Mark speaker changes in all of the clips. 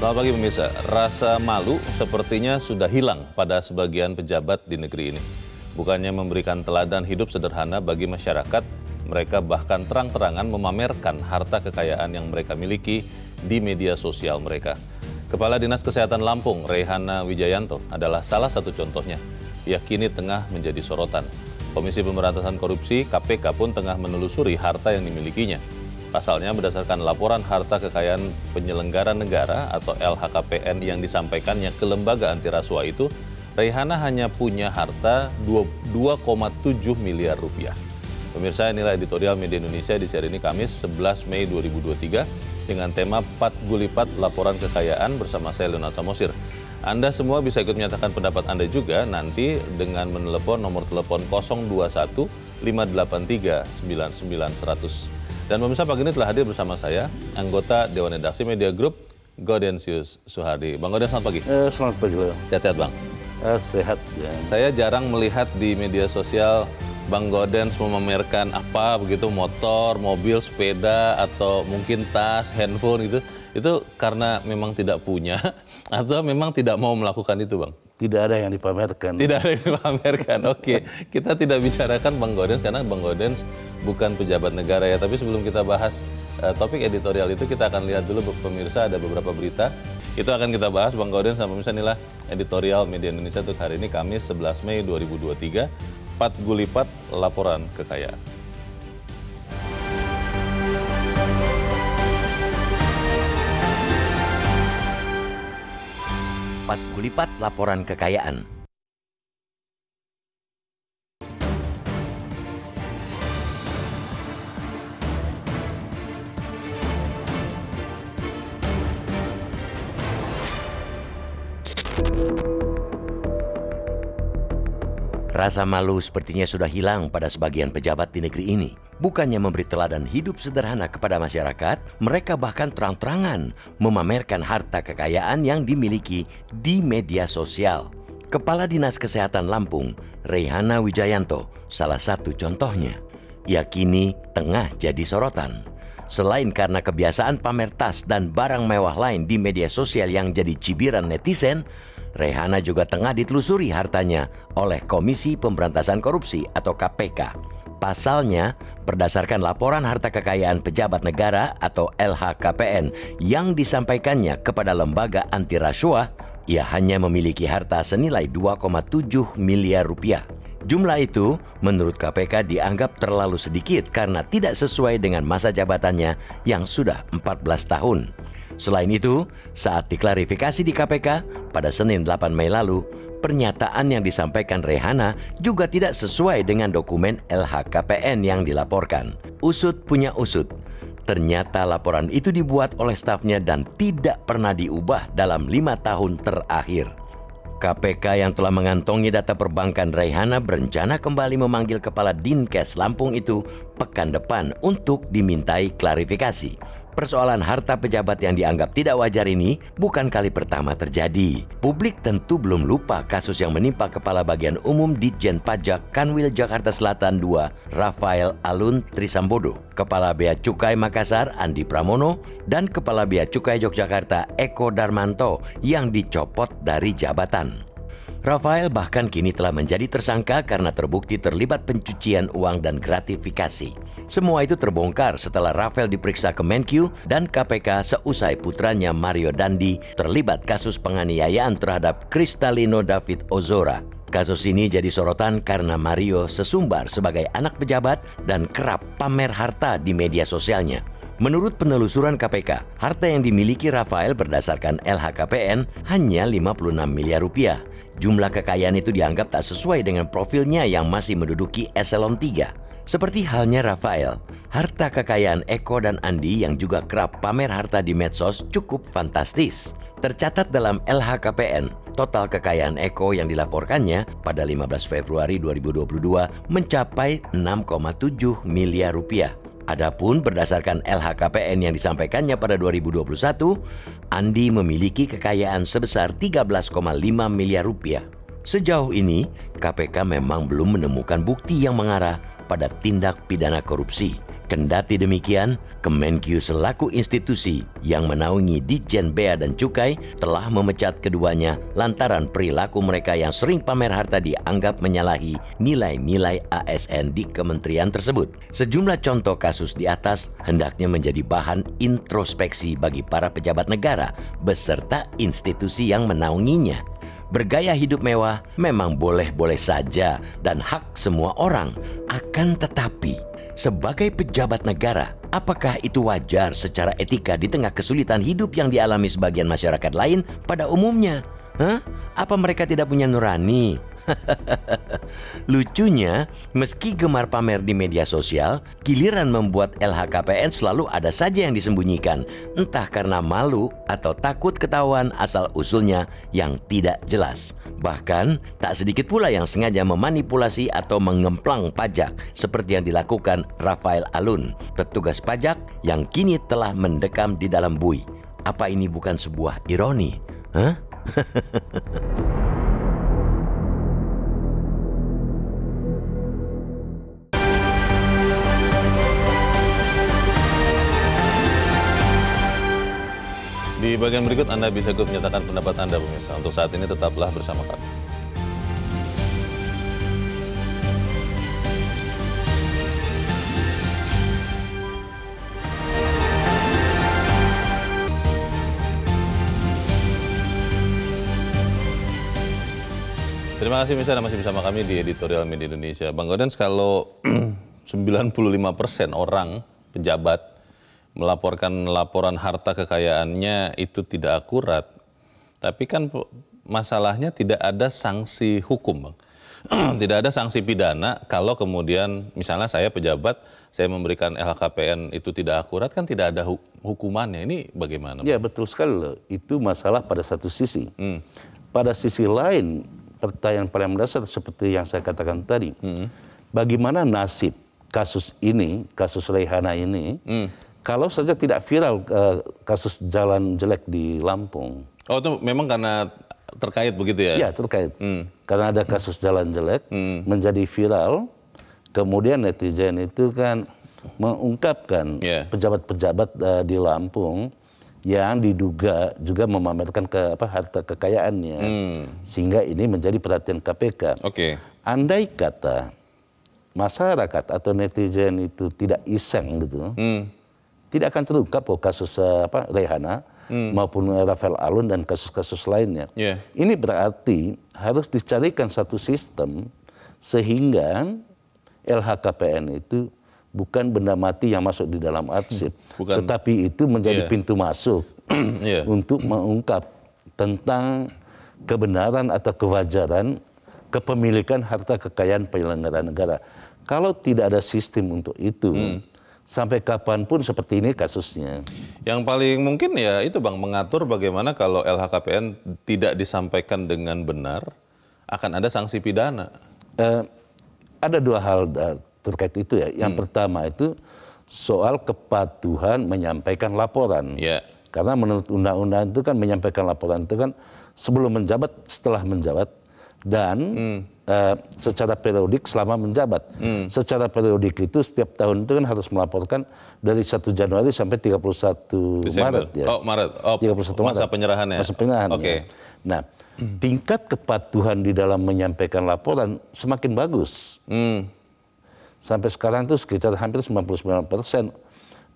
Speaker 1: Selamat pagi pemirsa. Rasa malu sepertinya sudah hilang pada sebagian pejabat di negeri ini. Bukannya memberikan teladan hidup sederhana bagi masyarakat, mereka bahkan terang-terangan memamerkan harta kekayaan yang mereka miliki di media sosial mereka. Kepala Dinas Kesehatan Lampung, Rehana Wijayanto, adalah salah satu contohnya. Ia kini tengah menjadi sorotan. Komisi Pemberantasan Korupsi (KPK) pun tengah menelusuri harta yang dimilikinya. Pasalnya berdasarkan laporan harta kekayaan penyelenggara negara atau LHKPN yang disampaikannya ke lembaga anti rasuah itu, Rehana hanya punya harta 2,7 miliar rupiah. Pemirsa nilai editorial Media Indonesia di seri ini Kamis 11 Mei 2023 dengan tema 4 Gulipat Laporan Kekayaan bersama saya Leonard Samosir. Anda semua bisa ikut menyatakan pendapat Anda juga nanti dengan menelepon nomor telepon 021 583 99 dan pemirsa pagi ini telah hadir bersama saya, anggota Dewan Redaksi Media Group, Godensius Suhardi. Bang Goden, selamat pagi. Eh, selamat pagi, Bang. Sehat-sehat, Bang? Eh, sehat, ya. Saya jarang melihat di media sosial Bang Godens memamerkan apa begitu, motor, mobil, sepeda, atau mungkin tas, handphone gitu. Itu karena memang tidak punya atau memang tidak mau melakukan itu, Bang? Tidak ada yang dipamerkan. Tidak ada yang dipamerkan. Oke, okay. kita tidak bicarakan Bang Godens karena Bang Godens bukan pejabat negara ya. Tapi sebelum kita bahas uh, topik editorial itu, kita akan lihat dulu pemirsa ada beberapa berita. Itu akan kita bahas Bang Godens sama nah, pemirsa inilah editorial Media Indonesia untuk hari ini Kamis 11 Mei 2023. Pat gulipat laporan kekayaan.
Speaker 2: dapat kulipat laporan kekayaan. Thank you Rasa malu sepertinya sudah hilang pada sebagian pejabat di negeri ini. Bukannya memberi teladan hidup sederhana kepada masyarakat, mereka bahkan terang-terangan memamerkan harta kekayaan yang dimiliki di media sosial. Kepala Dinas Kesehatan Lampung, Rehana Wijayanto, salah satu contohnya. Ia kini tengah jadi sorotan. Selain karena kebiasaan pamer tas dan barang mewah lain di media sosial yang jadi cibiran netizen, Rehana juga tengah ditelusuri hartanya oleh Komisi Pemberantasan Korupsi atau KPK. Pasalnya, berdasarkan laporan harta kekayaan pejabat negara atau LHKPN yang disampaikannya kepada lembaga anti rasuah, ia hanya memiliki harta senilai 2,7 miliar rupiah. Jumlah itu menurut KPK dianggap terlalu sedikit karena tidak sesuai dengan masa jabatannya yang sudah 14 tahun. Selain itu, saat diklarifikasi di KPK pada Senin 8 Mei lalu, pernyataan yang disampaikan Rehana juga tidak sesuai dengan dokumen LHKPN yang dilaporkan. Usut punya usut. Ternyata laporan itu dibuat oleh stafnya dan tidak pernah diubah dalam lima tahun terakhir. KPK yang telah mengantongi data perbankan Rehana berencana kembali memanggil kepala Dinkes Lampung itu pekan depan untuk dimintai klarifikasi. Persoalan harta pejabat yang dianggap tidak wajar ini bukan kali pertama terjadi. Publik tentu belum lupa kasus yang menimpa Kepala Bagian Umum Ditjen Pajak Kanwil Jakarta Selatan II, Rafael Alun Trisambodo, Kepala Bea Cukai Makassar Andi Pramono, dan Kepala Bea Cukai Yogyakarta Eko Darmanto yang dicopot dari jabatan. Rafael bahkan kini telah menjadi tersangka karena terbukti terlibat pencucian uang dan gratifikasi. Semua itu terbongkar setelah Rafael diperiksa ke Kemenkyu dan KPK seusai putranya Mario Dandi terlibat kasus penganiayaan terhadap Kristalino David Ozora. Kasus ini jadi sorotan karena Mario sesumbar sebagai anak pejabat dan kerap pamer harta di media sosialnya. Menurut penelusuran KPK, harta yang dimiliki Rafael berdasarkan LHKPN hanya 56 miliar rupiah. Jumlah kekayaan itu dianggap tak sesuai dengan profilnya yang masih menduduki eselon 3. Seperti halnya Rafael, harta kekayaan Eko dan Andi yang juga kerap pamer harta di medsos cukup fantastis. Tercatat dalam LHKPN, total kekayaan Eko yang dilaporkannya pada 15 Februari 2022 mencapai 6,7 miliar rupiah. Adapun berdasarkan LHKPN yang disampaikannya pada 2021, Andi memiliki kekayaan sebesar 13,5 miliar rupiah. Sejauh ini, KPK memang belum menemukan bukti yang mengarah pada tindak pidana korupsi Kendati demikian, Kemenkyu selaku institusi yang menaungi Dijen Bea dan Cukai telah memecat keduanya lantaran perilaku mereka yang sering pamer harta dianggap menyalahi nilai-nilai ASN di kementerian tersebut. Sejumlah contoh kasus di atas hendaknya menjadi bahan introspeksi bagi para pejabat negara beserta institusi yang menaunginya bergaya hidup mewah memang boleh-boleh saja dan hak semua orang. Akan tetapi, sebagai pejabat negara, apakah itu wajar secara etika di tengah kesulitan hidup yang dialami sebagian masyarakat lain pada umumnya? Hah? Apa mereka tidak punya nurani? Lucunya, meski gemar pamer di media sosial, giliran membuat LHKPN selalu ada saja yang disembunyikan, entah karena malu atau takut ketahuan asal-usulnya yang tidak jelas. Bahkan, tak sedikit pula yang sengaja memanipulasi atau mengemplang pajak seperti yang dilakukan Rafael Alun, petugas pajak yang kini telah mendekam di dalam bui. Apa ini bukan sebuah ironi? Huh?
Speaker 1: Di bagian berikut Anda bisa ikut menyatakan pendapat Anda pemirsa. Untuk saat ini tetaplah bersama kami. Terima kasih Mister masih bersama kami di Editorial Media Indonesia. Bang Gordon, kalau 95% orang pejabat melaporkan laporan harta kekayaannya itu tidak akurat. Tapi kan masalahnya tidak ada sanksi hukum, tidak ada sanksi pidana kalau kemudian misalnya saya pejabat, saya memberikan LHKPN itu tidak akurat kan tidak ada hukumannya. Ini bagaimana?
Speaker 3: Ya, betul sekali loh. Itu masalah pada satu sisi. Hmm. Pada sisi lain, pertanyaan paling mendasar seperti yang saya katakan tadi. Hmm. Bagaimana nasib kasus ini, kasus Rehana ini? Hmm kalau saja tidak viral uh, kasus jalan jelek di Lampung. Oh itu memang karena terkait begitu ya? Iya terkait. Hmm. Karena ada kasus jalan jelek hmm. menjadi viral, kemudian netizen itu kan mengungkapkan ya. pejabat-pejabat yeah. uh, di Lampung yang diduga juga memamerkan ke apa harta kekayaannya hmm. sehingga ini menjadi perhatian KPK. Oke. Okay. Andai kata masyarakat atau netizen itu tidak iseng gitu. Hmm tidak akan terungkap bahwa kasus eh, apa Rehana hmm. maupun eh, Rafael Alun dan kasus-kasus lainnya. Yeah. Ini berarti harus dicarikan satu sistem sehingga LHKPN itu bukan benda mati yang masuk di dalam arsip, hmm, bukan. tetapi itu menjadi yeah. pintu masuk yeah. Iya. untuk mengungkap tentang kebenaran atau kewajaran kepemilikan harta kekayaan penyelenggara negara. Kalau tidak ada sistem untuk itu, hmm sampai kapanpun seperti ini kasusnya.
Speaker 1: Yang paling mungkin ya itu Bang, mengatur bagaimana kalau LHKPN tidak disampaikan dengan benar, akan ada sanksi pidana.
Speaker 3: Eh, ada dua hal eh, terkait itu ya. Yang hmm. pertama itu soal kepatuhan menyampaikan laporan. Yeah. Karena menurut undang-undang itu kan menyampaikan laporan itu kan sebelum menjabat, setelah menjabat, dan hmm. uh, secara periodik selama menjabat. Hmm. Secara periodik itu setiap tahun itu kan harus melaporkan dari 1 Januari sampai 31 Desember. Maret ya. Oh, Maret. Oh, 31 masa Maret. penyerahannya. Masa penyerahan. Oke. Okay. Ya. Nah, tingkat kepatuhan di dalam menyampaikan laporan semakin bagus. Hmm. Sampai sekarang itu sekitar hampir 99 persen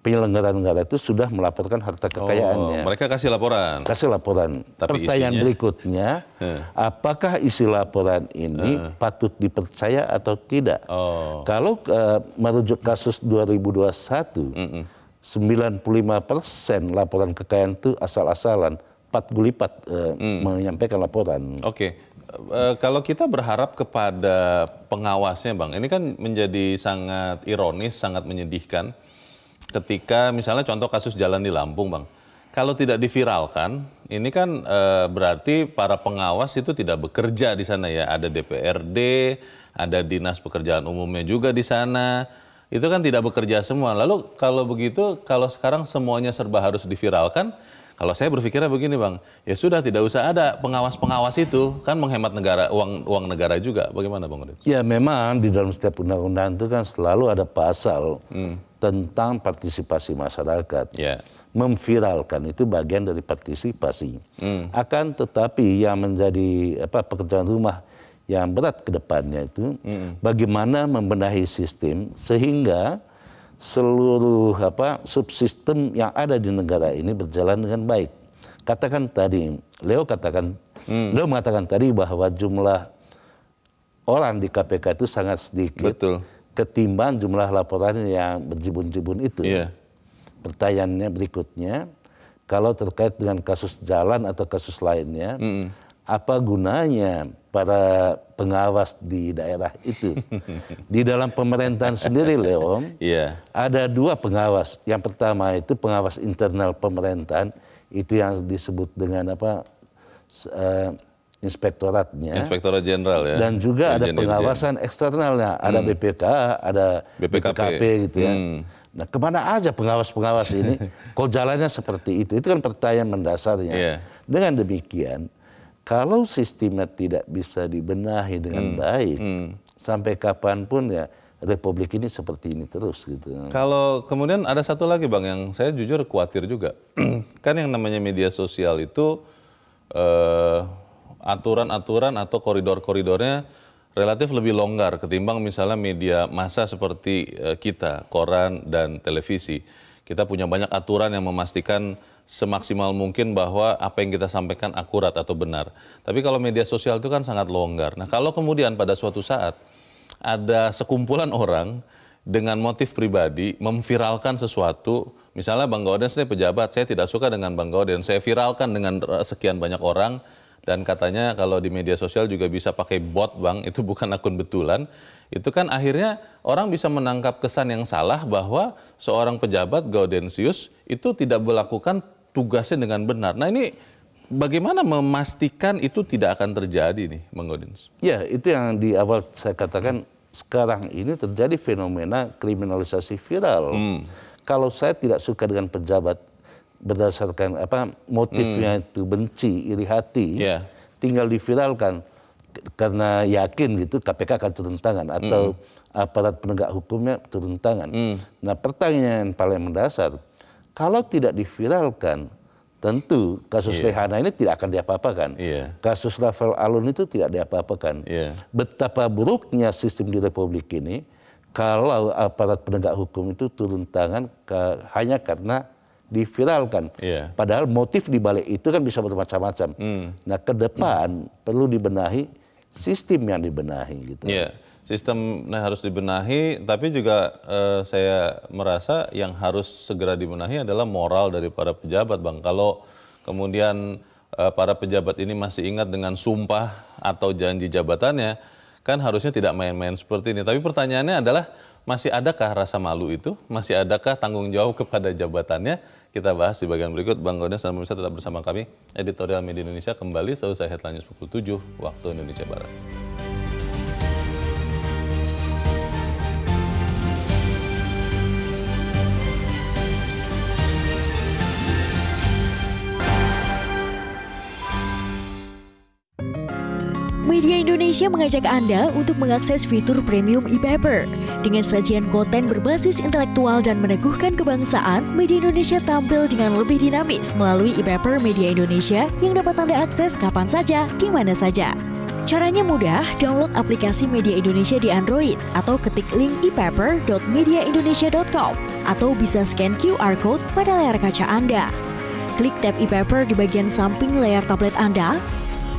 Speaker 3: penyelenggara negara itu sudah melaporkan harta kekayaannya. Oh, mereka kasih laporan. Kasih laporan. Tapi Pertanyaan isinya... berikutnya, apakah isi laporan ini patut dipercaya atau tidak? Oh. Kalau uh, merujuk kasus 2021, 95 persen laporan kekayaan itu asal-asalan, empat gulipat uh, eh, mm. menyampaikan laporan. Oke.
Speaker 1: Okay. Eh, e, kalau kita berharap kepada pengawasnya, Bang, ini kan menjadi sangat ironis, sangat menyedihkan ketika misalnya contoh kasus jalan di Lampung, Bang. Kalau tidak diviralkan, ini kan e, berarti para pengawas itu tidak bekerja di sana ya. Ada DPRD, ada Dinas Pekerjaan Umumnya juga di sana. Itu kan tidak bekerja semua. Lalu kalau begitu, kalau sekarang semuanya serba harus diviralkan, kalau saya berpikirnya begini bang, ya sudah tidak usah ada pengawas-pengawas itu, kan menghemat negara uang uang negara juga. Bagaimana bang Odin?
Speaker 3: Ya memang di dalam setiap undang-undang itu kan selalu ada pasal hmm. tentang partisipasi masyarakat. Ya. Memviralkan itu bagian dari partisipasi. Hmm. Akan tetapi yang menjadi apa pekerjaan rumah yang berat ke depannya itu, hmm. bagaimana membenahi sistem sehingga seluruh apa subsistem yang ada di negara ini berjalan dengan baik. Katakan tadi, Leo katakan, hmm. Leo mengatakan tadi bahwa jumlah orang di KPK itu sangat sedikit Betul. ketimbang jumlah laporan yang berjibun-jibun itu. Yeah. Pertanyaannya berikutnya, kalau terkait dengan kasus jalan atau kasus lainnya, mm -hmm apa gunanya para pengawas di daerah itu? di dalam pemerintahan sendiri, Leom, yeah. ada dua pengawas. Yang pertama itu pengawas internal pemerintahan, itu yang disebut dengan apa? Uh, inspektoratnya. Inspektorat
Speaker 1: Jenderal ya. Dan juga ada pengawasan
Speaker 3: eksternalnya, ada hmm. BPK, ada BPKP, BPKP gitu ya. Hmm. Nah, kemana aja pengawas-pengawas ini? Kok jalannya seperti itu? Itu kan pertanyaan mendasarnya. Yeah. Dengan demikian, kalau sistemnya tidak bisa dibenahi dengan hmm. baik, hmm. sampai kapanpun ya Republik ini seperti ini terus gitu.
Speaker 1: Kalau kemudian ada satu lagi bang yang saya jujur khawatir juga, kan yang namanya media sosial itu eh, aturan-aturan eh, atau koridor-koridornya relatif lebih longgar ketimbang misalnya media massa seperti eh, kita, koran dan televisi. Kita punya banyak aturan yang memastikan semaksimal mungkin bahwa apa yang kita sampaikan akurat atau benar. Tapi kalau media sosial itu kan sangat longgar. Nah, kalau kemudian pada suatu saat ada sekumpulan orang dengan motif pribadi memviralkan sesuatu, misalnya Bang Gaudens ini pejabat, saya tidak suka dengan Bang Gaudens, saya viralkan dengan eh, sekian banyak orang, dan katanya kalau di media sosial juga bisa pakai bot bang itu bukan akun betulan itu kan akhirnya orang bisa menangkap kesan yang salah bahwa seorang pejabat Gaudensius itu tidak melakukan tugasnya dengan benar nah ini bagaimana memastikan itu tidak akan terjadi nih Bang Gaudens
Speaker 3: ya itu yang di awal saya katakan sekarang ini terjadi fenomena kriminalisasi viral hmm. kalau saya tidak suka dengan pejabat berdasarkan apa motifnya hmm. itu benci, iri hati, yeah. tinggal diviralkan karena yakin gitu KPK akan turun tangan atau hmm. aparat penegak hukumnya turun tangan. Hmm. Nah, pertanyaan paling mendasar, kalau tidak diviralkan, tentu kasus yeah. Rehana ini tidak akan diapa-apakan. Yeah. Kasus Rafael Alun itu tidak diapa-apakan. Yeah. Betapa buruknya sistem di Republik ini kalau aparat penegak hukum itu turun tangan ke, hanya karena diviralkan. Yeah. Padahal motif di balik itu kan bisa bermacam-macam. Mm. Nah, ke depan mm. perlu dibenahi sistem yang dibenahi gitu.
Speaker 1: Yeah. Sistem nah, harus dibenahi, tapi juga eh, saya merasa yang harus segera dibenahi adalah moral dari para pejabat, Bang. Kalau kemudian eh, para pejabat ini masih ingat dengan sumpah atau janji jabatannya, kan harusnya tidak main-main seperti ini. Tapi pertanyaannya adalah masih adakah rasa malu itu? Masih adakah tanggung jawab kepada jabatannya? Kita bahas di bagian berikut. Bang Godes dan pemirsa tetap bersama kami. Editorial Media Indonesia kembali selesai headline news pukul 7 waktu Indonesia Barat.
Speaker 4: Media Indonesia mengajak Anda untuk mengakses fitur premium e-paper dengan sajian konten berbasis intelektual dan meneguhkan kebangsaan, media Indonesia tampil dengan lebih dinamis melalui e-paper Media Indonesia yang dapat Anda akses kapan saja, di mana saja. Caranya mudah, download aplikasi Media Indonesia di Android atau ketik link epaper.mediaindonesia.com atau bisa scan QR code pada layar kaca Anda. Klik tab ePaper di bagian samping layar tablet Anda,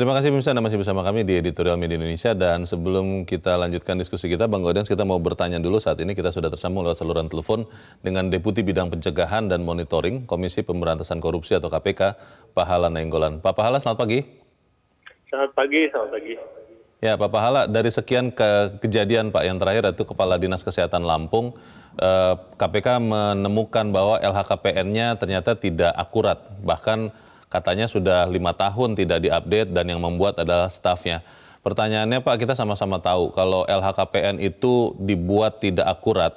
Speaker 1: Terima kasih pemirsa Anda masih bersama kami di Editorial Media Indonesia dan sebelum kita lanjutkan diskusi kita Bang Godens kita mau bertanya dulu saat ini kita sudah tersambung lewat saluran telepon dengan Deputi Bidang Pencegahan dan Monitoring Komisi Pemberantasan Korupsi atau KPK Pahala Nenggolan. Pak Pahala selamat pagi.
Speaker 5: Selamat pagi, selamat pagi.
Speaker 1: Ya Pak Pahala, dari sekian ke kejadian Pak yang terakhir itu Kepala Dinas Kesehatan Lampung eh, KPK menemukan bahwa LHKPN-nya ternyata tidak akurat bahkan katanya sudah lima tahun tidak diupdate dan yang membuat adalah stafnya. Pertanyaannya Pak, kita sama-sama tahu kalau LHKPN itu dibuat tidak akurat,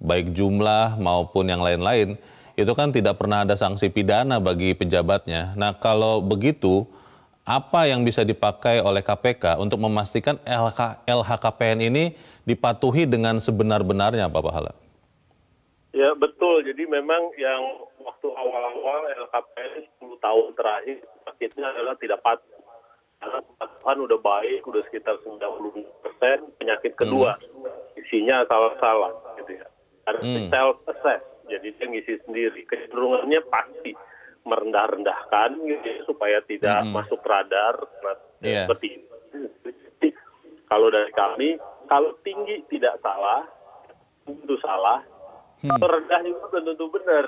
Speaker 1: baik jumlah maupun yang lain-lain, itu kan tidak pernah ada sanksi pidana bagi pejabatnya. Nah kalau begitu, apa yang bisa dipakai oleh KPK untuk memastikan LH, LHKPN ini dipatuhi dengan sebenar-benarnya Pak Pahala?
Speaker 5: Ya betul, jadi memang yang waktu awal-awal LKPN 10 tahun terakhir sakitnya adalah tidak patuh. Karena kepatuhan udah baik, udah sekitar 90 persen, penyakit kedua hmm. isinya salah-salah gitu ya. Harus hmm. self-assess, jadi dia ngisi sendiri. Kecenderungannya pasti merendah-rendahkan gitu ya, supaya tidak hmm. masuk radar, nah, yeah. seperti ini. kalau dari kami, kalau tinggi tidak salah, itu salah, atau hmm. rendah itu tentu benar.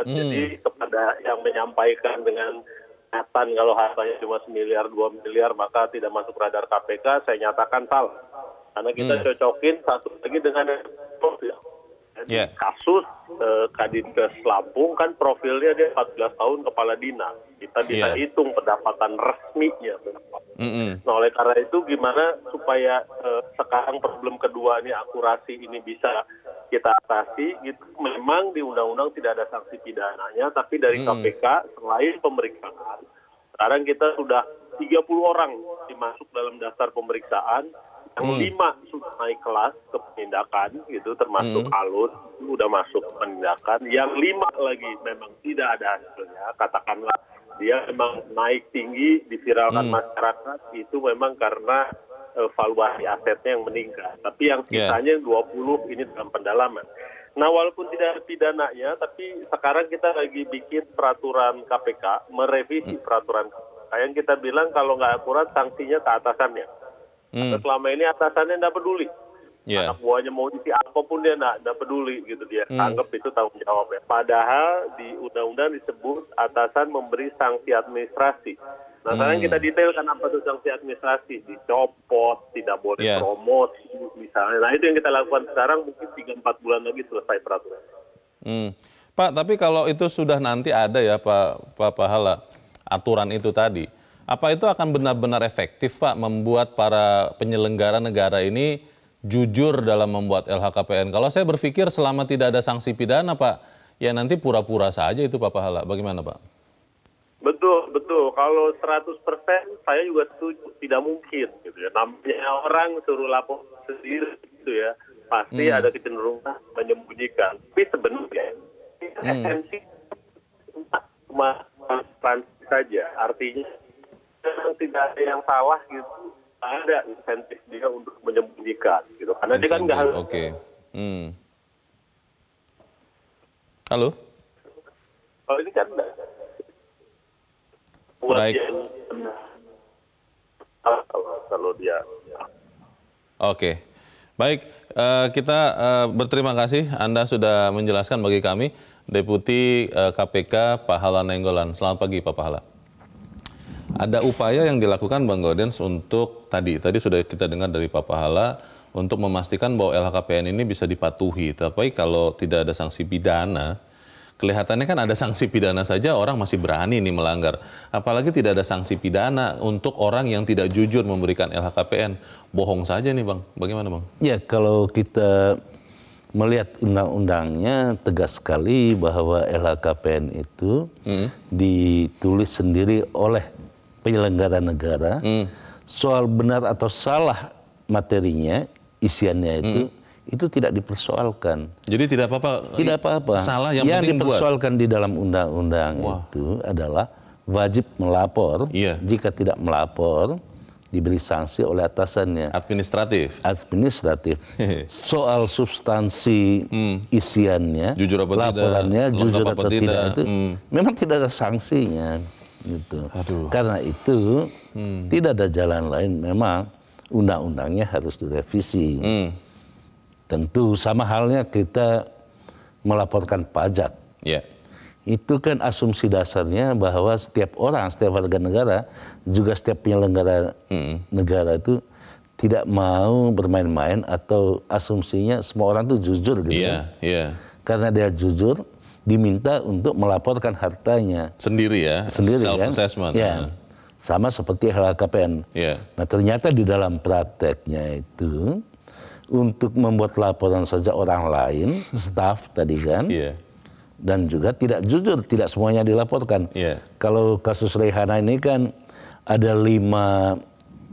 Speaker 5: Hmm. Jadi kepada yang menyampaikan dengan niatan kalau hartanya cuma semiliar dua miliar maka tidak masuk radar KPK, saya nyatakan salah. Karena kita hmm. cocokin satu lagi dengan profil yeah. Ya. kasus eh, Kadinkes Lampung kan profilnya dia 14 tahun kepala dinas. Kita bisa yeah. hitung pendapatan resminya. Mm -hmm. Nah oleh karena itu gimana supaya eh, sekarang problem kedua ini akurasi ini bisa kita atasi gitu memang di undang-undang tidak ada sanksi pidananya tapi dari hmm. KPK selain pemeriksaan sekarang kita sudah 30 orang dimasuk dalam daftar pemeriksaan yang hmm. lima sudah naik kelas ke penindakan gitu termasuk hmm. alun sudah masuk penindakan yang lima lagi memang tidak ada hasilnya katakanlah dia memang naik tinggi diviralkan hmm. masyarakat itu memang karena valuasi asetnya yang meningkat. Tapi yang ya. sisanya yeah. 20 ini dalam pendalaman. Nah, walaupun tidak ada pidananya, tapi sekarang kita lagi bikin peraturan KPK, merevisi hmm. peraturan KPK. Yang kita bilang kalau nggak akurat, sanksinya ke atasannya. Hmm. selama ini atasannya nggak peduli. Yeah. Anak buahnya mau isi apapun dia nggak, nggak peduli gitu dia. Hmm. Anggap itu tanggung jawabnya. Padahal di undang-undang disebut atasan memberi sanksi administrasi. Nah sekarang hmm. kita detailkan apa tuh sanksi administrasi, dicopot, tidak boleh yeah. promosi misalnya. Nah itu yang kita lakukan sekarang mungkin tiga empat bulan lagi selesai peraturan.
Speaker 1: Hmm. Pak, tapi kalau itu sudah nanti ada ya Pak, Pak Pahala, aturan itu tadi. Apa itu akan benar-benar efektif Pak membuat para penyelenggara negara ini jujur dalam membuat LHKPN? Kalau saya berpikir selama tidak ada sanksi pidana Pak, ya nanti pura-pura saja itu Pak Pahala. Bagaimana Pak?
Speaker 5: Betul, betul. Kalau 100% saya juga setuju, tidak mungkin gitu ya. Namanya orang suruh lapor sendiri gitu ya. Pasti hmm. ada kecenderungan menyembunyikan. Tapi sebenarnya hmm. cuma transparansi saja. Artinya tidak ada yang salah gitu. Ada insentif dia untuk menyembunyikan gitu. Karena insentif, dia kan nggak harus. Oke.
Speaker 1: Okay. Hmm.
Speaker 5: Halo. Kalau oh, ini kan Baik. Kalau dia. Ya.
Speaker 1: Oke. Baik, eh, kita eh, berterima kasih Anda sudah menjelaskan bagi kami Deputi KPK eh, Pak Hala Nenggolan. Selamat pagi Pak Hala. Ada upaya yang dilakukan Bang Gaudens untuk tadi, tadi sudah kita dengar dari Pak Hala untuk memastikan bahwa LHKPN ini bisa dipatuhi. Tapi kalau tidak ada sanksi pidana, kelihatannya kan ada sanksi pidana saja orang masih berani nih melanggar. Apalagi tidak ada sanksi pidana untuk orang yang tidak jujur memberikan LHKPN. Bohong saja nih Bang. Bagaimana Bang?
Speaker 3: Ya kalau kita melihat undang-undangnya tegas sekali bahwa LHKPN itu hmm. ditulis sendiri oleh penyelenggara negara. Hmm. Soal benar atau salah materinya, isiannya itu hmm itu tidak dipersoalkan.
Speaker 1: Jadi tidak apa-apa. Tidak
Speaker 3: apa-apa. Salah yang, yang dipersoalkan buat. di dalam undang-undang itu adalah wajib melapor. Iya. Jika tidak melapor, diberi sanksi oleh atasannya. Administratif. Administratif. Soal substansi hmm. isiannya, jujur apa laporannya, tidak, jujur apa atau tidak, tidak itu hmm. memang tidak ada sanksinya. Gitu. Aduh. Karena itu hmm. tidak ada jalan lain. Memang undang-undangnya harus direvisi. Hmm Tentu sama halnya kita melaporkan pajak. Yeah. Itu kan asumsi dasarnya bahwa setiap orang, setiap warga negara, juga setiap penyelenggara mm. negara itu tidak mau bermain-main atau asumsinya semua orang itu jujur gitu. yeah, kan. Yeah. Karena dia jujur, diminta untuk melaporkan hartanya sendiri ya, sendiri self assessment. Kan? Iya. Nah. Sama seperti LHKPN. Yeah. Nah, ternyata di dalam prakteknya itu untuk membuat laporan saja orang lain, hmm. staff tadi kan, yeah. dan juga tidak jujur, tidak semuanya dilaporkan. Yeah. Kalau kasus Rehana ini kan ada lima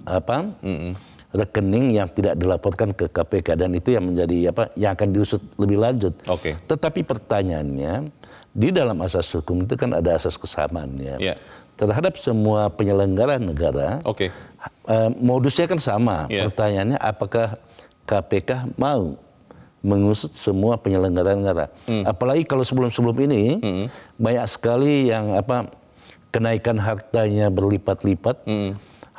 Speaker 3: apa mm -mm. rekening yang tidak dilaporkan ke KPK dan itu yang menjadi apa yang akan diusut lebih lanjut. Okay. Tetapi pertanyaannya di dalam asas hukum itu kan ada asas kesamaannya yeah. terhadap semua penyelenggara negara. Okay. Uh, eh, modusnya kan sama. Yeah. Pertanyaannya apakah KPK mau mengusut semua penyelenggara negara. Hmm. Apalagi kalau sebelum-sebelum ini hmm. banyak sekali yang apa kenaikan hartanya berlipat-lipat hmm.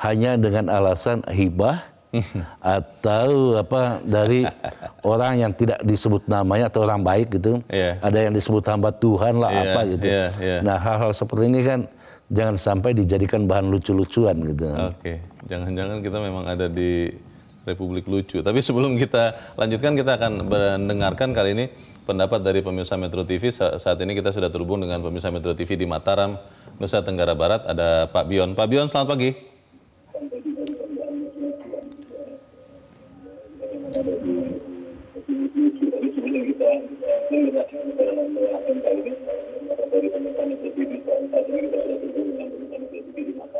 Speaker 3: hanya dengan alasan hibah hmm. atau apa dari orang yang tidak disebut namanya atau orang baik gitu. Yeah. Ada yang disebut hamba Tuhan lah yeah, apa gitu. Yeah, yeah. Nah, hal-hal seperti ini kan jangan sampai dijadikan bahan lucu-lucuan gitu. Oke.
Speaker 1: Okay. Jangan-jangan kita memang ada di Republik Lucu. Tapi sebelum kita lanjutkan, kita akan mendengarkan kali ini pendapat dari pemirsa Metro TV. saat ini kita sudah terhubung dengan pemirsa Metro TV di Mataram, Nusa Tenggara Barat. Ada Pak Bion. Pak Bion, selamat pagi.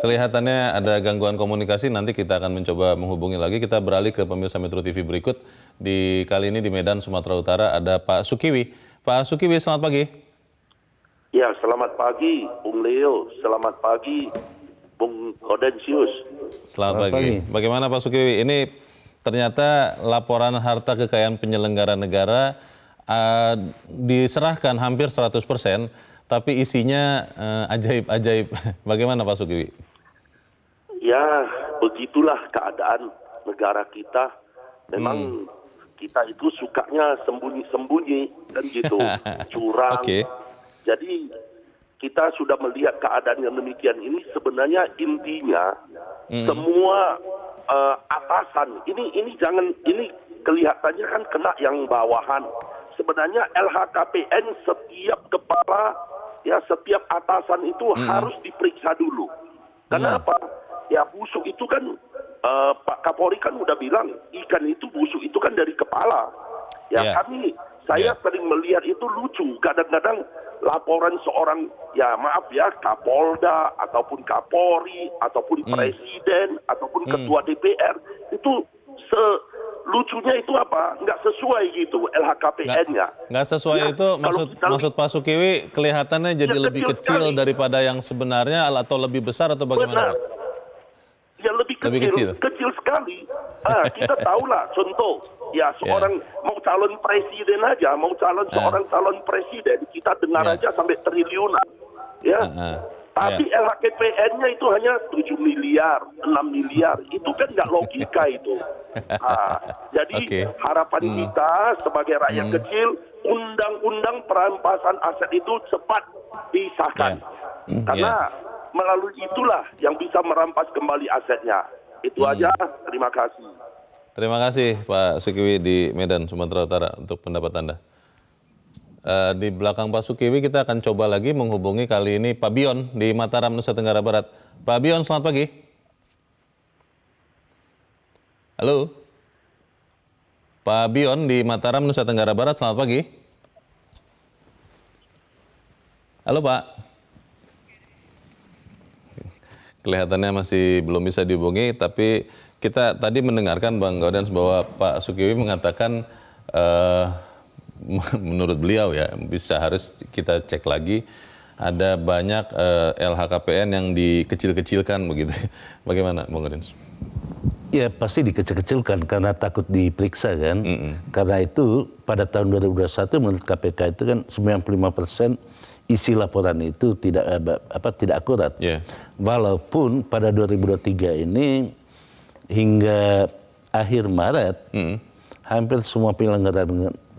Speaker 1: Kelihatannya ada gangguan komunikasi, nanti kita akan mencoba menghubungi lagi. Kita beralih ke pemirsa Metro TV berikut. Di kali ini di Medan, Sumatera Utara ada Pak Sukiwi. Pak Sukiwi, selamat pagi.
Speaker 6: Ya, selamat pagi, Bung Leo. Selamat pagi,
Speaker 5: Bung
Speaker 1: Kodensius. Selamat, selamat pagi. pagi. Bagaimana Pak Sukiwi? Ini ternyata laporan harta kekayaan penyelenggara negara uh, diserahkan hampir 100 persen tapi isinya eh, ajaib-ajaib. Uh, Bagaimana Pak
Speaker 6: Sugiwi? ya begitulah keadaan negara kita. Memang hmm. kita itu sukanya sembunyi-sembunyi kan gitu, curang. Okay. Jadi kita sudah melihat keadaan yang demikian ini sebenarnya intinya hmm. semua uh, atasan ini ini jangan ini kelihatannya kan kena yang bawahan. Sebenarnya LHKPN setiap kepala ya setiap atasan itu hmm. harus diperiksa dulu. Kenapa? Hmm ya busuk itu kan uh, Pak Kapolri kan udah bilang ikan itu busuk itu kan dari kepala. Ya yeah. kami saya yeah. sering melihat itu lucu. Kadang-kadang laporan seorang ya maaf ya Kapolda ataupun Kapolri ataupun mm. Presiden ataupun mm. Ketua DPR itu se lucunya itu apa? Nggak sesuai gitu LHKPN-nya.
Speaker 1: Nggak, sesuai ya, itu maksud kita, maksud Pak Sukiwi kelihatannya ya, jadi ya, lebih kecil, kecil daripada yang sebenarnya atau lebih
Speaker 6: besar atau bagaimana? Benar ya lebih kecil, lebih kecil.
Speaker 5: kecil sekali. Ah, kita tahulah
Speaker 6: contoh ya, ya. seorang yeah. mau calon presiden aja, mau calon yeah. seorang calon presiden kita dengar yeah. aja sampai triliunan. Ya. Uh ah, -huh. Ah. Tapi yeah. LHKPN-nya itu hanya 7 miliar, 6 miliar. Itu kan nggak logika itu. Nah, jadi okay. harapan hmm. kita sebagai rakyat hmm. kecil, undang-undang perampasan aset itu cepat disahkan. Yeah. Hmm, ya. Karena yeah melalui itulah yang bisa merampas kembali asetnya. Itu hmm. aja. Terima kasih.
Speaker 1: Terima kasih Pak Sukiwi di Medan, Sumatera Utara untuk pendapat Anda. Uh, di belakang Pak Sukiwi kita akan coba lagi menghubungi kali ini Pak Bion di Mataram, Nusa Tenggara Barat. Pak Bion, selamat pagi. Halo. Pak Bion di Mataram, Nusa Tenggara Barat, selamat pagi. Halo Pak kelihatannya masih belum bisa dihubungi, tapi kita tadi mendengarkan Bang Gaudens bahwa Pak Sukiwi mengatakan uh, menurut beliau ya bisa harus kita cek lagi ada banyak uh, eh, LHKPN yang
Speaker 3: dikecil-kecilkan begitu. Bagaimana Bang Gaudens? Ya pasti dikecil-kecilkan karena takut diperiksa kan. Mm -mm. Karena itu pada tahun 2021 menurut KPK itu kan 95 persen isi laporan itu tidak eh, apa tidak akurat. Yeah. Walaupun pada 2023 ini hingga akhir Maret mm. hampir semua penyelenggara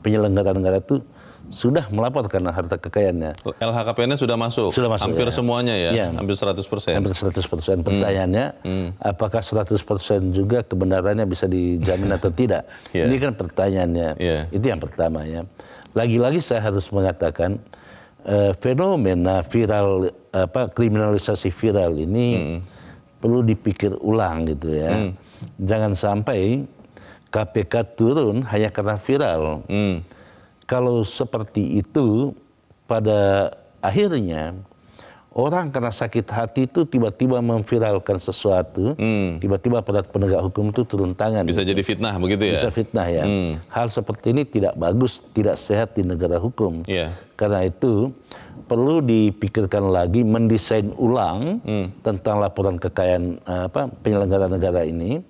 Speaker 3: penyelenggara negara itu sudah melaporkan harta kekayaannya.
Speaker 1: LHKPN-nya sudah masuk. Sudah masuk. Hampir ya. semuanya ya. ya. Hampir 100 persen. Hampir
Speaker 3: 100 Pertanyaannya, mm. apakah 100 persen juga kebenarannya bisa dijamin atau tidak? yeah. Ini kan pertanyaannya. Yeah. Itu yang pertama ya. Lagi-lagi saya harus mengatakan Eh, fenomena viral apa kriminalisasi viral ini hmm. perlu dipikir ulang gitu ya. Hmm. Jangan sampai KPK turun hanya karena viral. Hmm. Kalau seperti itu pada akhirnya orang karena sakit hati itu tiba-tiba memviralkan sesuatu, tiba hmm. tiba-tiba aparat penegak hukum itu turun tangan. Bisa gitu. jadi fitnah
Speaker 1: begitu
Speaker 5: ya? Bisa fitnah
Speaker 3: ya. Hmm. Hal seperti ini tidak bagus, tidak sehat di negara hukum. Yeah. Karena itu perlu dipikirkan lagi, mendesain ulang hmm. tentang laporan kekayaan eh, apa penyelenggara negara ini.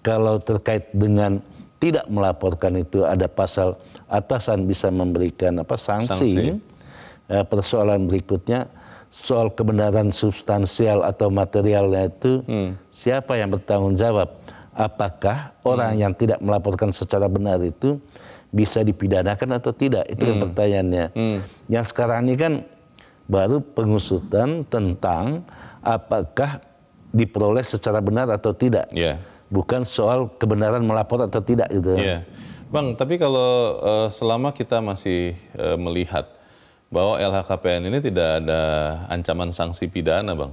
Speaker 3: Kalau terkait dengan tidak melaporkan itu ada pasal atasan bisa memberikan apa sanksi. sanksi. Eh, persoalan berikutnya soal kebenaran substansial atau materialnya itu hmm. siapa yang bertanggung jawab? Apakah orang hmm. yang tidak melaporkan secara benar itu bisa dipidanakan atau tidak? Itu hmm. yang pertanyaannya. Hmm. Yang sekarang ini kan baru pengusutan tentang apakah diperoleh secara benar atau tidak. Yeah. Bukan soal kebenaran melapor atau tidak gitu. Yeah.
Speaker 1: Bang, tapi kalau uh, selama kita masih uh, melihat bahwa LHKPN ini tidak ada ancaman sanksi pidana, Bang.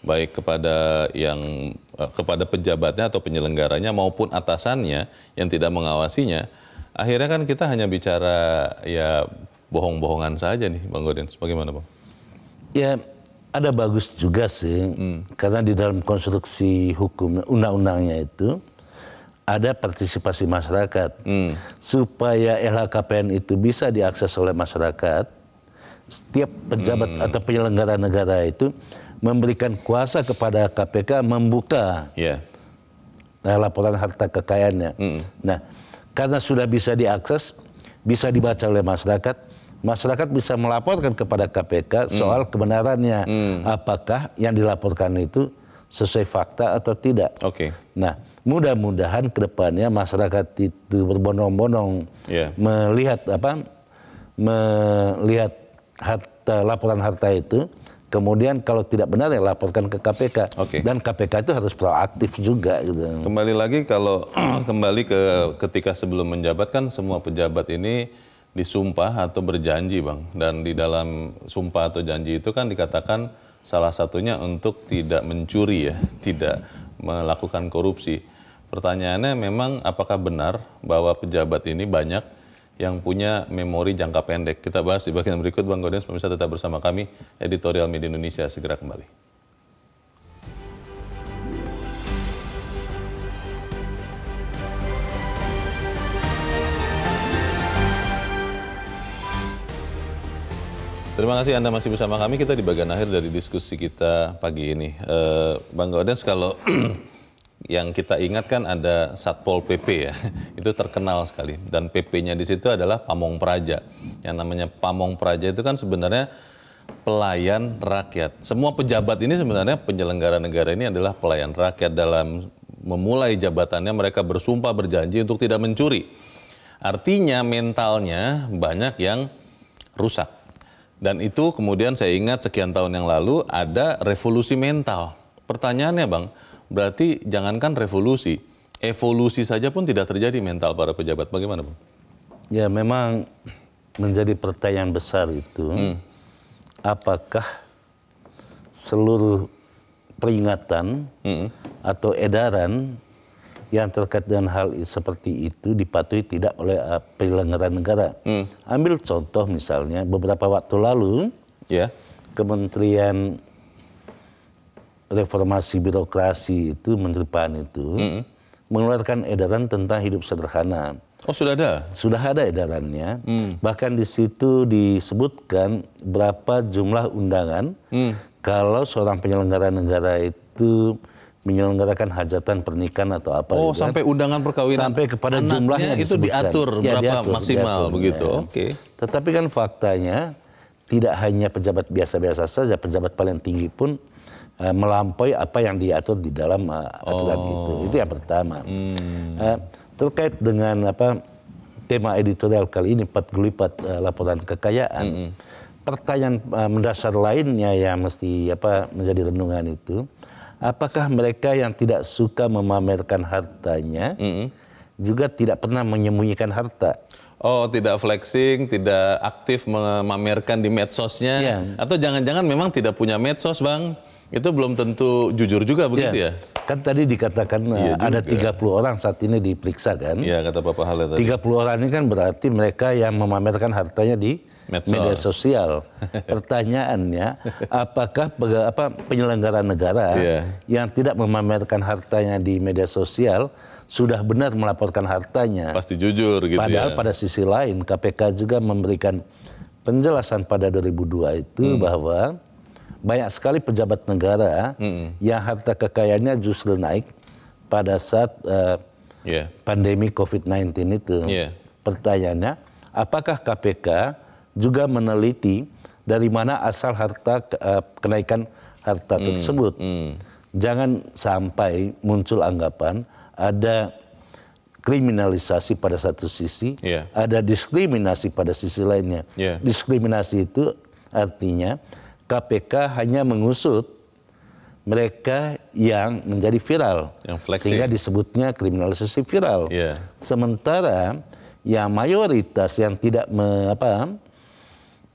Speaker 1: Baik kepada yang eh, kepada pejabatnya atau penyelenggaranya maupun atasannya yang tidak mengawasinya. Akhirnya kan kita hanya bicara ya bohong-bohongan saja nih, Bang Godin. Bagaimana, Bang?
Speaker 3: Ya, ada bagus juga sih, hmm. karena di dalam konstruksi hukum undang-undangnya itu ada partisipasi masyarakat. Hmm. Supaya LHKPN itu bisa diakses oleh masyarakat, setiap pejabat hmm. atau penyelenggara negara itu memberikan kuasa kepada KPK membuka yeah. Ya. laporan harta kekayaannya. Hmm. Nah, karena sudah bisa diakses, bisa dibaca oleh masyarakat, masyarakat bisa melaporkan kepada KPK hmm. soal kebenarannya, hmm. apakah yang dilaporkan itu sesuai fakta atau tidak. Oke. Okay. Nah, mudah-mudahan kedepannya masyarakat itu berbondong-bondong yeah. melihat apa, melihat harta, laporan harta itu, kemudian kalau tidak benar ya laporkan ke KPK. Okay. Dan KPK itu harus proaktif juga gitu.
Speaker 1: Kembali lagi kalau kembali ke ketika sebelum menjabat kan semua pejabat ini disumpah atau berjanji, Bang. Dan di dalam sumpah atau janji itu kan dikatakan salah satunya untuk tidak mencuri ya, tidak melakukan korupsi. Pertanyaannya memang apakah benar bahwa pejabat ini banyak yang punya memori jangka pendek. Kita bahas di bagian berikut, Bang Godens, pemirsa tetap bersama kami, Editorial Media Indonesia segera kembali. Terima kasih Anda masih bersama kami. Kita di bagian akhir dari diskusi kita pagi ini. Uh, Bang Gaudens, kalau yang kita ingat kan ada Satpol PP ya, itu terkenal sekali. Dan PP-nya di situ adalah Pamong Praja. Yang namanya Pamong Praja itu kan sebenarnya pelayan rakyat. Semua pejabat ini sebenarnya penyelenggara negara ini adalah pelayan rakyat dalam memulai jabatannya mereka bersumpah berjanji untuk tidak mencuri. Artinya mentalnya banyak yang rusak. Dan itu kemudian saya ingat sekian tahun yang lalu ada revolusi mental. Pertanyaannya Bang, Berarti jangankan revolusi, evolusi saja pun tidak terjadi mental para pejabat. Bagaimana, Bu?
Speaker 3: Ya, memang menjadi pertanyaan besar itu. Hmm. Apakah seluruh peringatan hmm. atau edaran yang terkait dengan hal seperti itu dipatuhi tidak oleh eh, penyelenggara negara. Hmm. Ambil contoh misalnya beberapa waktu lalu, yeah. Kementerian reformasi birokrasi itu Menteri PAN itu mm -hmm. mengeluarkan edaran tentang hidup sederhana. Oh sudah ada? Sudah ada edarannya. Mm. Bahkan di situ disebutkan berapa jumlah undangan mm. kalau seorang penyelenggara negara itu menyelenggarakan hajatan pernikahan atau apa. Oh sampai undangan perkawinan. Sampai kepada jumlahnya itu diatur ya, berapa diatur, maksimal diatur, begitu. Ya. Oke. Okay. Tetapi kan faktanya tidak hanya pejabat biasa-biasa saja, pejabat paling tinggi pun uh, melampaui apa yang diatur di dalam uh, aturan oh. itu. Itu yang pertama. Hmm. Uh, terkait dengan apa tema editorial kali ini empat gelipat uh, laporan kekayaan. Hmm. Pertanyaan uh, mendasar lainnya yang mesti apa menjadi renungan itu, apakah mereka yang tidak suka memamerkan hartanya hmm. juga tidak pernah menyembunyikan harta?
Speaker 1: Oh, tidak flexing, tidak aktif memamerkan di medsosnya, ya. atau jangan-jangan memang tidak punya medsos, bang? itu belum tentu jujur juga begitu ya?
Speaker 3: ya? Kan tadi dikatakan iya eh, ada juga. 30 orang saat ini diperiksa kan?
Speaker 1: Iya kata Bapak Hale tadi.
Speaker 3: 30 orang ini kan berarti mereka yang memamerkan hartanya di Medsos. media sosial. Pertanyaannya, apakah apa, penyelenggara negara iya. yang tidak memamerkan hartanya di media sosial sudah benar melaporkan hartanya? Pasti jujur gitu ya. Padahal ya. pada sisi lain KPK juga memberikan penjelasan pada 2002 itu hmm. bahwa banyak sekali pejabat negara mm -mm. yang harta kekayaannya justru naik pada saat uh, yeah. pandemi COVID-19 itu. Yeah. Pertanyaannya, apakah KPK juga meneliti dari mana asal harta uh, kenaikan harta mm, tersebut? mm -mm. Jangan sampai muncul anggapan ada kriminalisasi pada satu sisi, yeah. ada diskriminasi pada sisi lainnya. Yeah. Diskriminasi itu artinya KPK hanya mengusut mereka yang menjadi viral, yang sehingga disebutnya kriminalisasi viral. Yeah. Sementara yang mayoritas yang tidak me, apa,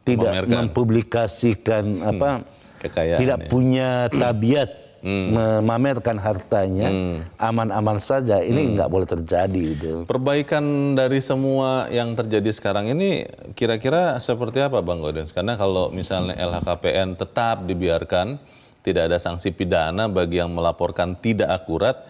Speaker 3: tidak mempublikasikan apa, hmm. tidak ya. punya tabiat hmm. memamerkan hartanya hmm. aman-aman hmm. saja ini hmm. boleh terjadi itu
Speaker 1: perbaikan dari semua yang terjadi sekarang ini kira-kira seperti apa bang Godens karena kalau misalnya LHKPN tetap dibiarkan tidak ada sanksi pidana bagi yang melaporkan tidak akurat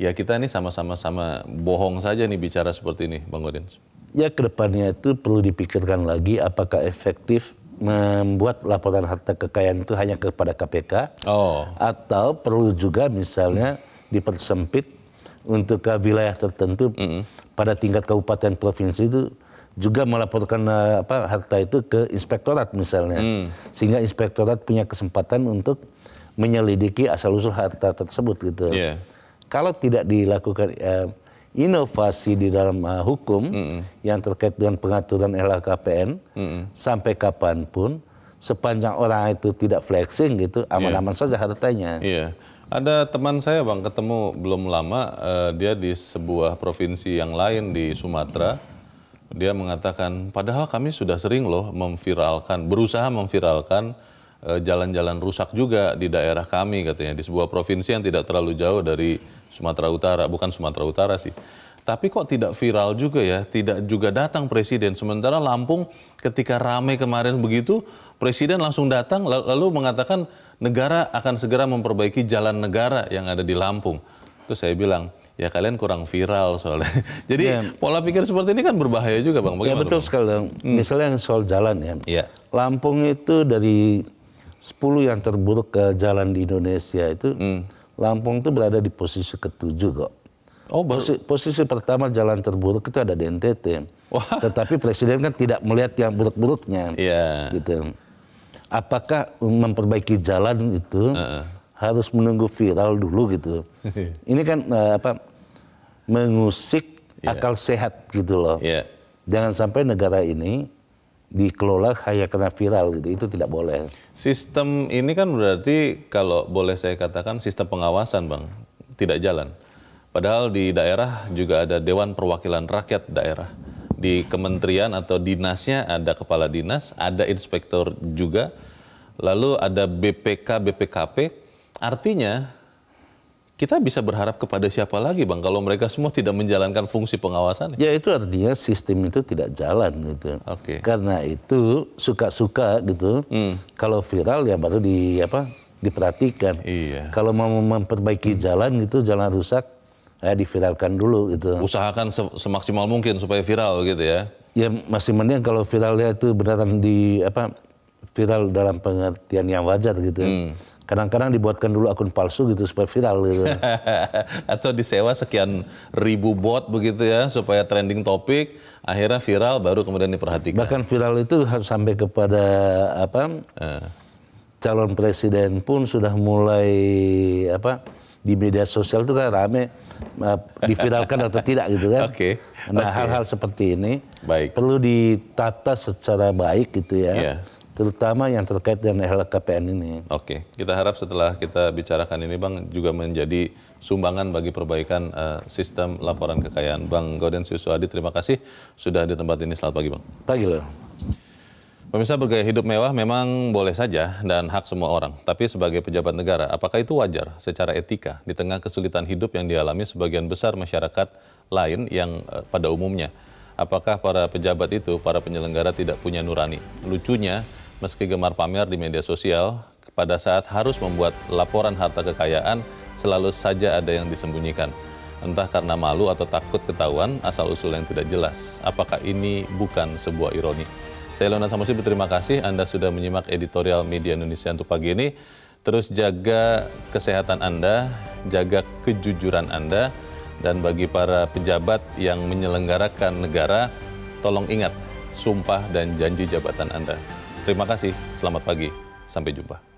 Speaker 1: ya kita ini sama-sama sama bohong saja nih bicara seperti ini bang Godens
Speaker 3: ya kedepannya itu perlu dipikirkan lagi apakah efektif membuat laporan harta kekayaan itu hanya kepada KPK oh. atau perlu juga misalnya dipersempit untuk ke wilayah tertentu mm pada tingkat kabupaten provinsi itu juga melaporkan eh, apa harta itu ke inspektorat misalnya mm. sehingga inspektorat punya kesempatan untuk menyelidiki asal usul harta tersebut gitu yeah. kalau tidak dilakukan eh, inovasi di dalam uh, hukum mm -hmm. yang terkait dengan pengaturan LHKPN mm -hmm. sampai kapanpun sepanjang orang itu tidak flexing gitu iya. aman-aman yeah. saja hartanya.
Speaker 1: Iya. Yeah. Ada teman saya bang ketemu belum lama uh, dia di sebuah provinsi yang lain di Sumatera. Dia mengatakan padahal kami sudah sering loh memviralkan berusaha memviralkan uh, jalan-jalan uh, rusak juga di daerah kami katanya di sebuah provinsi yang tidak terlalu jauh dari Sumatera Utara, bukan Sumatera Utara sih. Tapi kok tidak viral juga ya, tidak juga datang presiden. Sementara Lampung ketika ramai kemarin begitu, presiden langsung datang lalu mengatakan negara akan segera memperbaiki jalan negara yang ada di Lampung. itu saya bilang, ya kalian kurang viral soalnya. Jadi ya.
Speaker 3: pola pikir seperti ini kan berbahaya juga Bang. Ya, Bagaimana ya betul sekali Hmm. Misalnya yang soal jalan ya. ya. Lampung itu dari 10 yang terburuk ke jalan di Indonesia itu hmm Lampung itu berada di posisi ketujuh kok. Oh, posisi, posisi pertama jalan terburuk itu ada di NTT. Wah. Tetapi presiden kan tidak melihat yang buruk-buruknya. Yeah. Gitu. Apakah memperbaiki jalan itu uh -uh. harus menunggu viral dulu gitu? Ini kan uh, apa mengusik yeah. akal sehat gitu loh. Yeah. Jangan sampai negara ini dikelola kayak kena viral gitu itu tidak boleh.
Speaker 1: Sistem ini kan berarti kalau boleh saya katakan sistem pengawasan bang tidak jalan. Padahal di daerah juga ada Dewan Perwakilan Rakyat daerah. Di kementerian atau dinasnya ada kepala dinas, ada inspektor juga, lalu ada BPK, BPKP. Artinya kita bisa berharap kepada siapa lagi bang kalau mereka semua tidak menjalankan fungsi
Speaker 3: pengawasan? Ya itu artinya sistem itu tidak jalan gitu. Oke. Okay. Karena itu suka-suka gitu. Hmm. Kalau viral ya baru di apa diperhatikan. Iya. Kalau mau memperbaiki jalan gitu jalan rusak ya diviralkan dulu gitu.
Speaker 1: Usahakan se semaksimal mungkin supaya viral gitu ya.
Speaker 3: Ya masih mending kalau viralnya itu benar-benar di apa viral dalam pengertian yang wajar gitu. Hmm. Kadang-kadang dibuatkan dulu akun palsu gitu supaya viral gitu.
Speaker 1: Atau disewa sekian ribu bot begitu ya supaya trending topik, akhirnya viral baru kemudian diperhatikan.
Speaker 3: Bahkan viral itu harus sampai kepada apa? Uh. Calon presiden pun sudah mulai apa? di media sosial itu kan rame eh, diviralkan atau tidak gitu kan. Oke. Okay. Nah hal-hal okay. seperti ini baik. perlu ditata secara baik gitu ya. Yeah terutama yang terkait dengan LKPN ini.
Speaker 1: Oke, kita harap setelah kita bicarakan ini Bang juga menjadi sumbangan bagi perbaikan uh, sistem laporan kekayaan. Bang Goden Suswadi, terima kasih sudah di tempat ini. Selamat pagi Bang.
Speaker 3: Pagi loh. Pemirsa
Speaker 1: bergaya hidup mewah memang boleh saja dan hak semua orang. Tapi sebagai pejabat negara, apakah itu wajar secara etika di tengah kesulitan hidup yang dialami sebagian besar masyarakat lain yang uh, pada umumnya? Apakah para pejabat itu, para penyelenggara tidak punya nurani? Lucunya, Meski gemar pamer di media sosial, pada saat harus membuat laporan harta kekayaan, selalu saja ada yang disembunyikan. Entah karena malu atau takut ketahuan, asal-usul yang tidak jelas. Apakah ini bukan sebuah ironi? Saya Lona Samosir, berterima kasih Anda sudah menyimak editorial Media Indonesia untuk pagi ini. Terus jaga kesehatan Anda, jaga kejujuran Anda, dan bagi para pejabat yang menyelenggarakan negara, tolong ingat sumpah dan janji jabatan Anda. Terima kasih, selamat pagi, sampai jumpa.